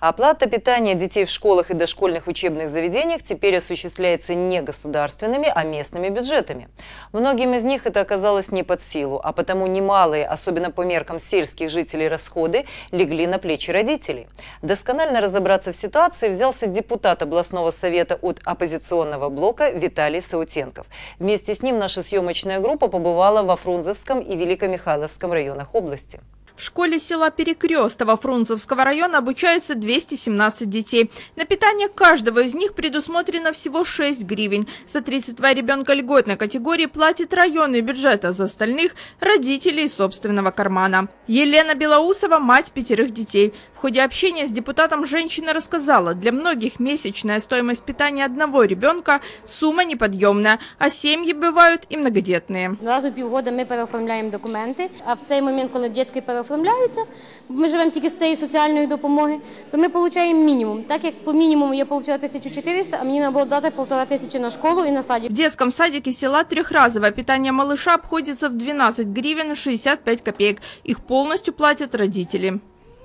Оплата питания детей в школах и дошкольных учебных заведениях теперь осуществляется не государственными, а местными бюджетами. Многим из них это оказалось не под силу, а потому немалые, особенно по меркам сельских жителей, расходы легли на плечи родителей. Досконально разобраться в ситуации взялся депутат областного совета от оппозиционного блока Виталий Саутенков. Вместе с ним наша съемочная группа побывала во Фрунзенском и Великомихайловском районах области. В школе села Перекрестово Фрунзовского района обучается 217 детей. На питание каждого из них предусмотрено всего 6 гривен. За 32 ребенка льготной категории платит районный бюджет, а за остальных – родители из собственного кармана. Елена Белоусова – мать пятерых детей. В ходе общения с депутатом женщина рассказала, для многих месячная стоимость питания одного ребенка – сумма неподъемная, а семьи бывают и многодетные. Раз у півгода мы переоформляем документы, а в цей момент, коли детский переоформляє, оформляються. Ми живемо тільки з цієї соціальної допомоги, то ми отримуємо мінімум. Так як по мінімуму я отримала 1400, а мені треба було дати тисячі на школу і на садик. В детском садике села трьохразове питання малыша обходиться в 12 гривен 65 копеек. Их повністю платять родителі.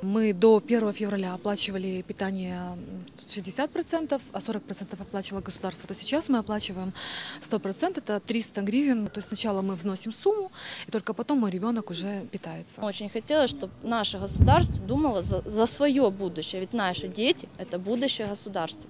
Мы до 1 февраля оплачивали питание 60%, а 40% оплачивало государство. То сейчас мы оплачиваем 100%, это 300 гривен. То есть сначала мы вносим сумму, и только потом мой ребенок уже питается. Очень хотелось, чтобы наше государство думало за, за свое будущее, ведь наши дети – это будущее государства.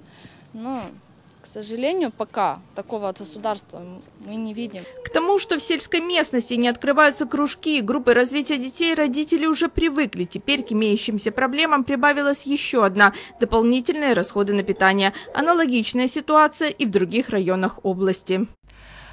Но... Ну, к сожалению, пока такого от государства мы не видим. К тому, что в сельской местности не открываются кружки и группы развития детей, родители уже привыкли. Теперь к имеющимся проблемам прибавилась еще одна – дополнительные расходы на питание. Аналогичная ситуация и в других районах области.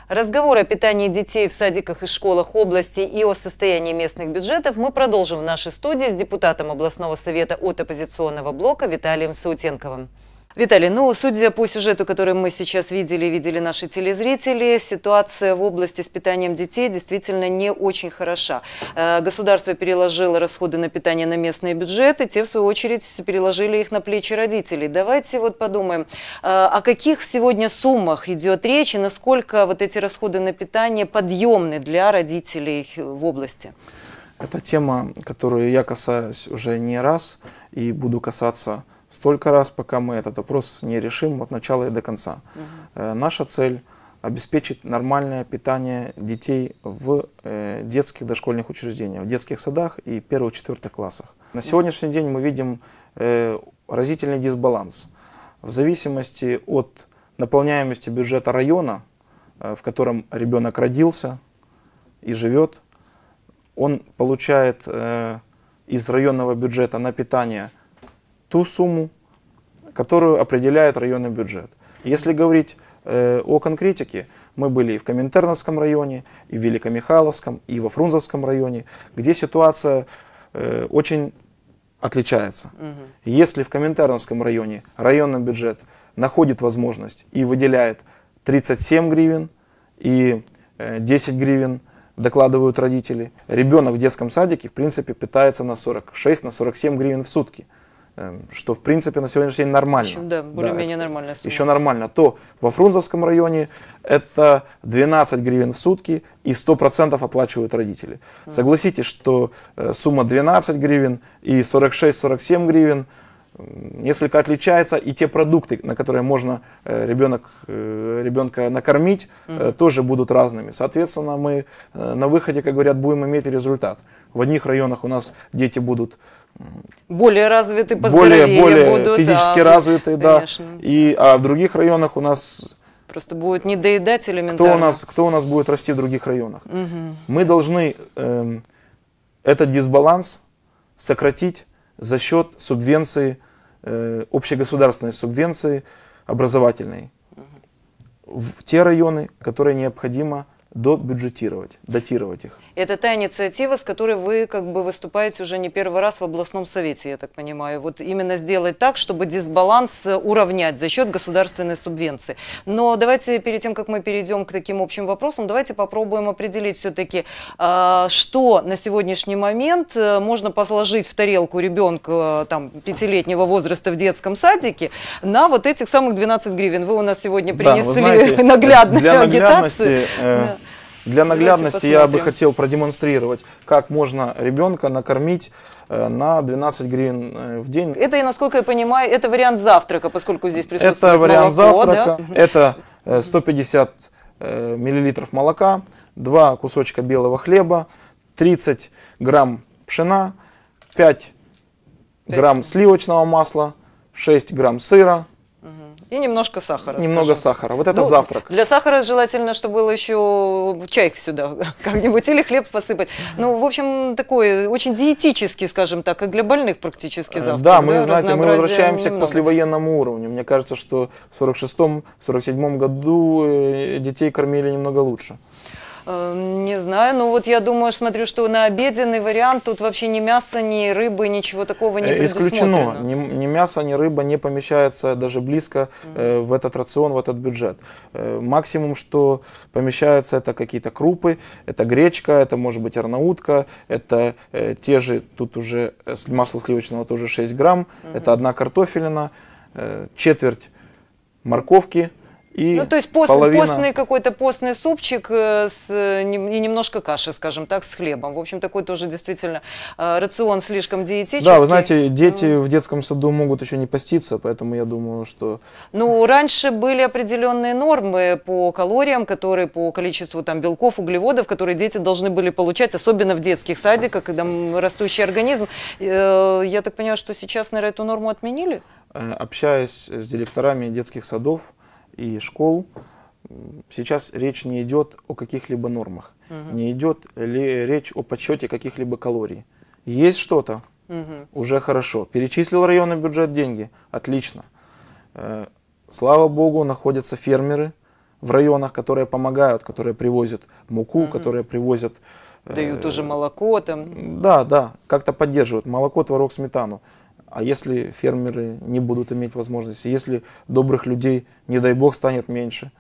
Разговор о питании детей в садиках и школах области и о состоянии местных бюджетов мы продолжим в нашей студии с депутатом областного совета от оппозиционного блока Виталием Саутенковым. Виталий, ну, судя по сюжету, который мы сейчас видели, видели наши телезрители, ситуация в области с питанием детей действительно не очень хороша. Э, государство переложило расходы на питание на местные бюджеты, те, в свою очередь, переложили их на плечи родителей. Давайте вот подумаем, э, о каких сегодня суммах идет речь и насколько вот эти расходы на питание подъемны для родителей в области? Это тема, которую я касаюсь уже не раз и буду касаться столько раз, пока мы этот вопрос не решим от начала и до конца. Угу. наша цель обеспечить нормальное питание детей в э, детских дошкольных учреждениях, в детских садах и первых четвертых классах. На сегодняшний день мы видим э, разительный дисбаланс. В зависимости от наполняемости бюджета района, в котором ребенок родился и живет, он получает из районного бюджета на питание – ту сумму, которую определяет районный бюджет. Если говорить э, о конкретике, мы были и в Коминтерновском районе, и в Великомихайловском, и во Фрунзовском районе, где ситуация э, очень отличается. Угу. Если в Коминтерновском районе районный бюджет находит возможность и выделяет 37 гривен и 10 э, гривен докладывают родители. Ребенок в детском садике, в принципе, питается на 46, на 47 гривен в сутки. Эм, что в принципе на сегодняшний день нормально. Общем, да, более-менее да, нормально. Еще нормально. То во Фрунзовском районе это 12 гривен в сутки и 100% оплачивают родители. Mm. Согласитесь, что э, сумма 12 гривен и 46-47 гривен – несколько отличается, и те продукты, на которые можно э, ребенок, э, ребенка накормить, mm-hmm. тоже будут разными. Соответственно, мы на выходе, как говорят, будем иметь результат. В одних районах у нас дети будут более развиты, более, более будут, физически да, развиты, да. И, а в других районах у нас Просто будет не доедать элементарно. Кто у нас, кто у нас будет расти в других районах? Угу. Мы должны э, этот дисбаланс сократить за счет субвенции э, общегосударственной субвенции образовательной в те районы, которые необходимо добюджетировать, датировать их. Это та инициатива, с которой вы как бы выступаете уже не первый раз в областном совете, я так понимаю. Вот именно сделать так, чтобы дисбаланс э, уравнять за счет государственной субвенции. Но давайте перед тем, как мы перейдем к таким общим вопросам, давайте попробуем определить все-таки, а, что на сегодняшний момент э, можно посложить в тарелку ребенка э, там, пятилетнего возраста в детском садике на вот этих самых 12 гривен. Вы у нас сегодня принесли да, знаете, наглядную для агитацию. Э, для наглядности я бы хотел продемонстрировать, как можно ребенка накормить э, на 12 гривен э, в день. Это, и насколько я понимаю, это вариант завтрака, поскольку здесь присутствует Это вариант молоко, завтрака, да? это 150 э, миллилитров молока, 2 кусочка белого хлеба, 30 грамм пшена, 5 грамм сливочного масла, 6 грамм сыра, и немножко сахара. Немного скажем. сахара. Вот это ну, завтрак. Для сахара желательно, чтобы было еще чай сюда как-нибудь или хлеб посыпать. Ну, в общем, такой очень диетический, скажем так, и для больных практически э, завтрак. Да, мы, да, знаете, мы возвращаемся немного. к послевоенному уровню. Мне кажется, что в 46-47 году э, детей кормили немного лучше. Эм, не знаю, ну вот я думаю, смотрю, что на обеденный вариант тут вообще ни мяса, ни рыбы, ничего такого не э, предусмотрено. Исключено, ни, ни мясо, ни рыба не помещается даже близко mm. э, в этот рацион, в этот бюджет. Э, максимум, что помещается, это какие-то крупы, это гречка, это может быть орнаутка, это э, те же, тут уже э, масло сливочного тоже 6 грамм, mm -hmm. это одна картофелина, э, четверть морковки, и ну, то есть пост, половина... постный какой-то постный супчик э, с, и э, немножко каши, скажем так, с хлебом. В общем, такой тоже действительно э, рацион слишком диетический. Да, вы знаете, дети mm. в детском саду могут еще не поститься, поэтому я думаю, что... Ну, раньше были определенные нормы по калориям, которые по количеству там белков, углеводов, которые дети должны были получать, особенно в детских садиках, когда растущий организм. Я так понимаю, что сейчас, наверное, эту норму отменили? Общаясь с директорами детских садов, и школ, сейчас речь не идет о каких-либо нормах, угу. не идет ли речь о подсчете каких-либо калорий. Есть что-то, угу. уже хорошо. Перечислил районный бюджет деньги, отлично. Э, слава богу, находятся фермеры в районах, которые помогают, которые привозят муку, угу. которые привозят... Э, Дают уже молоко там. Да, да, как-то поддерживают. Молоко, творог, сметану. А если фермеры не будут иметь возможности, если добрых людей, не дай бог, станет меньше,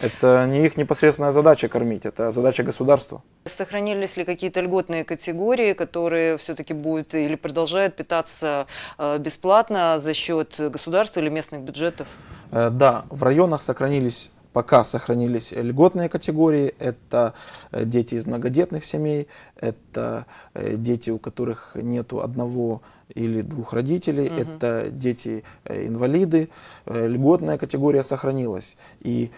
Это не их непосредственная задача кормить, это задача государства. Сохранились ли какие-то льготные категории, которые все-таки будут или продолжают питаться э, бесплатно за счет государства или местных бюджетов? Э, да, в районах сохранились Пока сохранились льготные категории, это э, дети из многодетных семей, это э, дети, у которых нет одного или двух родителей, угу. это дети-инвалиды. Э, льготная категория сохранилась, и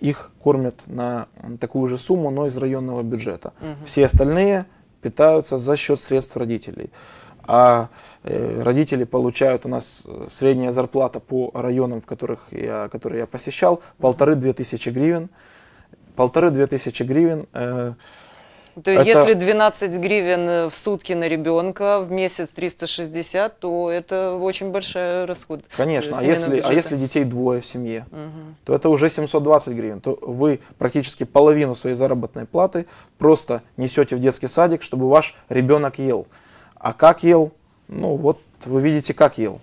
их кормят на такую же сумму, но из районного бюджета. Угу. Все остальные питаются за счет средств родителей а э, родители получают, у нас э, средняя зарплата по районам, в которых я, которые я посещал, полторы-две тысячи гривен. Полторы-две тысячи гривен. Э, то это... если 12 гривен э, в сутки на ребенка, в месяц 360, то это очень большой расход. Конечно, а если, а если детей двое в семье, угу. то это уже 720 гривен. То вы практически половину своей заработной платы просто несете в детский садик, чтобы ваш ребенок ел. Угу. А как ел? Ну, вот вы видите, как ел.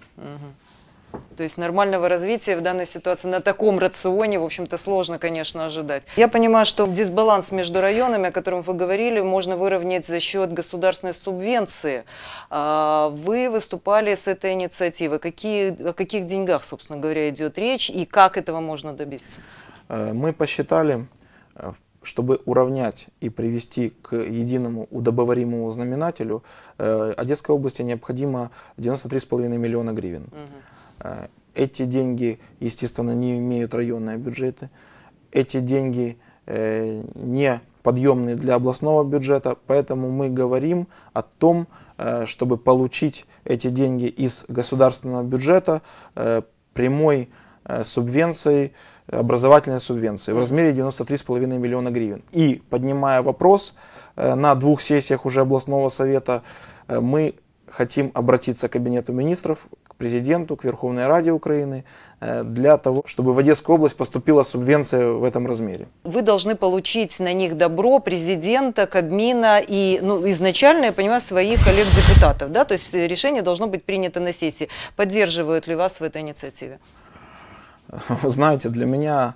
То есть нормального развития в данной ситуации на таком рационе, в общем-то, сложно, конечно, ожидать. Я понимаю, что дисбаланс между районами, о котором вы говорили, можно выровнять за счет государственной субвенции. А вы выступали с этой инициативой. Какие, о каких деньгах, собственно говоря, идет речь и как этого можно добиться? Э, мы посчитали э, в чтобы уравнять и привести к единому удобоваримому знаменателю, э, Одесской области необходимо 93,5 миллиона гривен. Э, эти деньги, естественно, не имеют районные бюджеты. Эти деньги э, не подъемные для областного бюджета, поэтому мы говорим о том, чтобы получить эти деньги из государственного бюджета прямой Э, субвенций, образовательной субвенции в размере 93,5 миллиона гривен. И поднимая вопрос э, на двух сессиях уже областного совета, э, мы хотим обратиться к Кабинету министров, к президенту, к Верховной Раде Украины для того, чтобы в Одесскую область поступила субвенция в этом размере. Вы должны получить на них добро президента, Кабмина и ну, изначально, я понимаю, своих коллег-депутатов. Да? То есть решение должно быть принято на сессии. Поддерживают ли вас в этой инициативе? знаете, для меня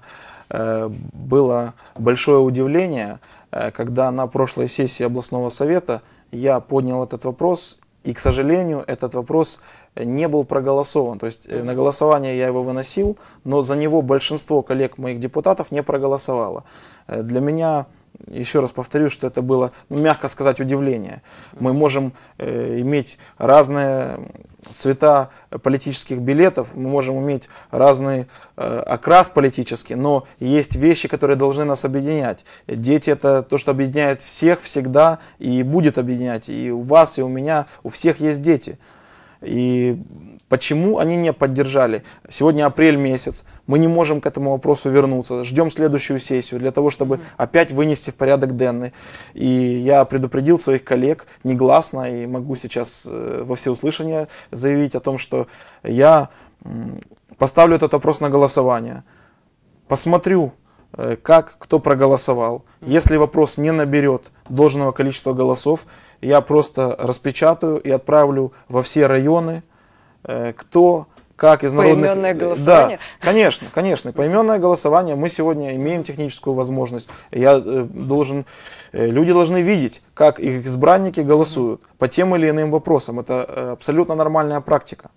э, было большое удивление, э, когда на прошлой сессии областного совета я поднял этот вопрос, и, к сожалению, этот вопрос не был проголосован. То есть э, на голосование я его выносил, но за него большинство коллег моих депутатов не проголосовало. Для меня еще раз повторю, что это было, ну, мягко сказать, удивление. Мы можем э, иметь разные цвета политических билетов, мы можем иметь разный э, окрас политический, но есть вещи, которые должны нас объединять. Дети это то, что объединяет всех всегда и будет объединять. И у вас, и у меня, у всех есть дети. И почему они не поддержали? Сегодня апрель месяц, мы не можем к этому вопросу вернуться. Ждем следующую сессию для того, чтобы опять вынести в порядок Денны. И я предупредил своих коллег негласно и могу сейчас э, во всеуслышание заявить о том, что я поставлю этот вопрос на голосование, посмотрю, э, как кто проголосовал. Если вопрос не наберет должного количества голосов, я просто распечатаю и отправлю во все районы, э, кто как из народных... Поименное голосование? Да, конечно, конечно. Поименное голосование. Мы сегодня имеем техническую возможность. Я э, должен... Э, люди должны видеть, как их избранники голосуют по тем или иным вопросам. Это абсолютно нормальная практика.